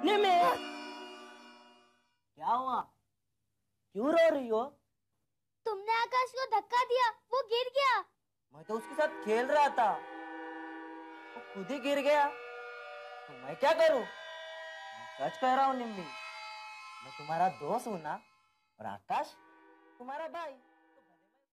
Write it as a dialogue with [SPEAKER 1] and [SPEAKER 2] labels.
[SPEAKER 1] सपने क्या हुआ क्यों रो रही हो
[SPEAKER 2] तुमने आकाश को धक्का दिया वो गिर गया मैं तो उसके साथ खेल रहा
[SPEAKER 3] था वो खुद ही गिर गया तो मैं क्या करूं मैं सच कह रहा हूँ निम्मी मैं तुम्हारा
[SPEAKER 4] दोस्त हूँ ना और आकाश तुम्हारा भाई